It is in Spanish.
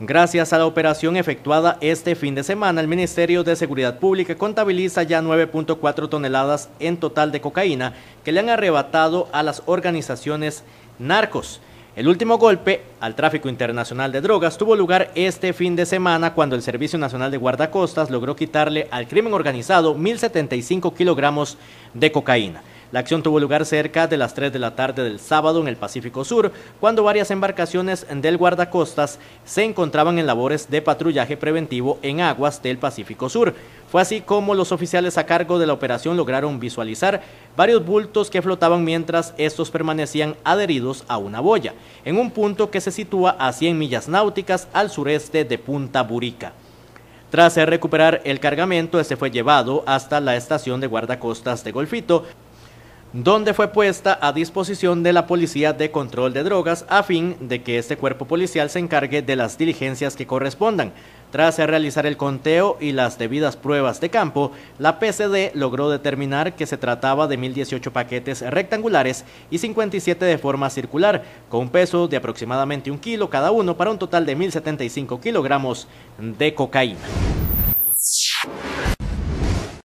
Gracias a la operación efectuada este fin de semana, el Ministerio de Seguridad Pública contabiliza ya 9.4 toneladas en total de cocaína que le han arrebatado a las organizaciones narcos. El último golpe al tráfico internacional de drogas tuvo lugar este fin de semana cuando el Servicio Nacional de Guardacostas logró quitarle al crimen organizado 1.075 kilogramos de cocaína. La acción tuvo lugar cerca de las 3 de la tarde del sábado en el Pacífico Sur, cuando varias embarcaciones del guardacostas se encontraban en labores de patrullaje preventivo en aguas del Pacífico Sur. Fue así como los oficiales a cargo de la operación lograron visualizar varios bultos que flotaban mientras estos permanecían adheridos a una boya, en un punto que se sitúa a 100 millas náuticas al sureste de Punta Burica. Tras recuperar el cargamento, este fue llevado hasta la estación de guardacostas de Golfito, donde fue puesta a disposición de la Policía de Control de Drogas a fin de que este cuerpo policial se encargue de las diligencias que correspondan. Tras realizar el conteo y las debidas pruebas de campo, la PCD logró determinar que se trataba de 1.018 paquetes rectangulares y 57 de forma circular, con un peso de aproximadamente un kilo cada uno para un total de 1.075 kilogramos de cocaína.